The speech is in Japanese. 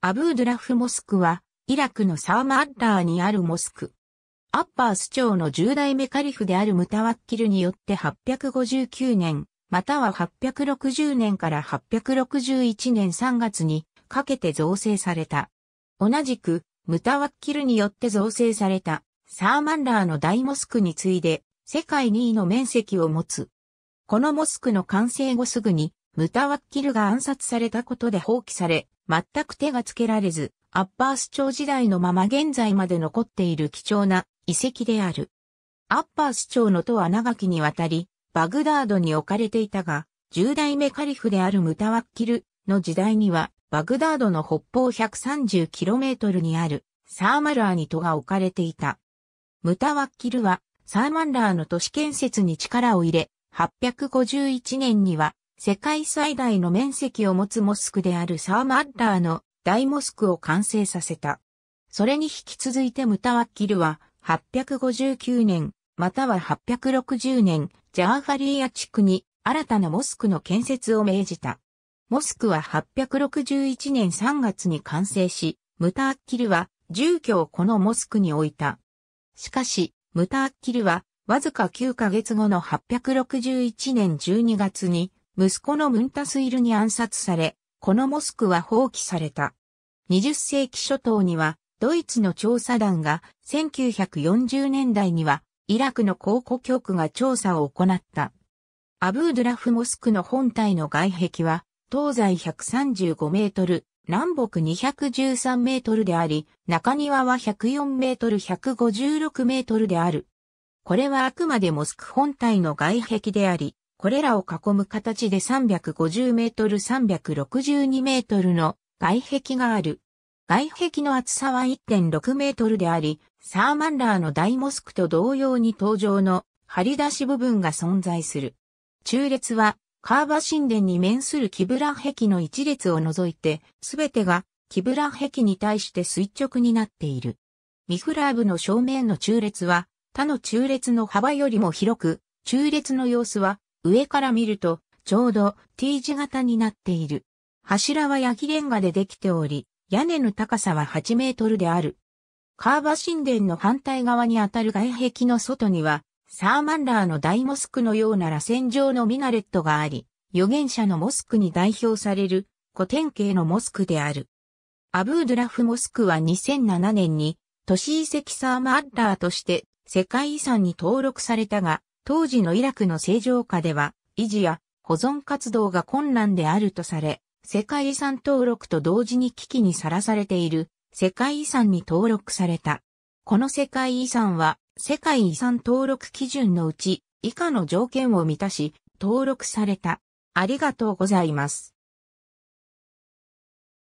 アブードラフモスクは、イラクのサーマアッラーにあるモスク。アッパース朝の10代目カリフであるムタワッキルによって859年、または860年から861年3月にかけて造成された。同じく、ムタワッキルによって造成された、サーマンラーの大モスクに次いで、世界2位の面積を持つ。このモスクの完成後すぐに、ムタワッキルが暗殺されたことで放棄され、全く手がつけられず、アッパース朝時代のまま現在まで残っている貴重な遺跡である。アッパース朝の塔は長きにわたり、バグダードに置かれていたが、10代目カリフであるムタワッキルの時代には、バグダードの北方 130km にあるサーマラーに戸が置かれていた。ムタワッキルはサーマンラーの都市建設に力を入れ、851年には世界最大の面積を持つモスクであるサーマッラーの大モスクを完成させた。それに引き続いてムタワッキルは859年または860年ジャーファリーヤ地区に新たなモスクの建設を命じた。モスクは861年3月に完成し、ムタアッキルは住居をこのモスクに置いた。しかし、ムタアッキルはわずか9ヶ月後の861年12月に息子のムンタスイルに暗殺され、このモスクは放棄された。20世紀初頭には、ドイツの調査団が1940年代には、イラクの考古局が調査を行った。アブードラフモスクの本体の外壁は、東西135メートル、南北213メートルであり、中庭は104メートル156メートルである。これはあくまでモスク本体の外壁であり、これらを囲む形で350メートル362メートルの外壁がある。外壁の厚さは1.6メートルであり、サーマンラーの大モスクと同様に登場の張り出し部分が存在する。中列はカーバ神殿に面するキブラ壁の一列を除いて、すべてがキブラ壁に対して垂直になっている。ミフラーブの正面の中列は他の中列の幅よりも広く、中列の様子は上から見ると、ちょうど T 字型になっている。柱は焼きレンガでできており、屋根の高さは8メートルである。カーバ神殿の反対側にあたる外壁の外には、サーマンラーの大モスクのような螺旋状のミナレットがあり、預言者のモスクに代表される古典型のモスクである。アブードラフモスクは2007年に都市遺跡サーマンラーとして世界遺産に登録されたが、当時のイラクの正常化では、維持や保存活動が困難であるとされ、世界遺産登録と同時に危機にさらされている世界遺産に登録された。この世界遺産は世界遺産登録基準のうち以下の条件を満たし登録された。ありがとうございます。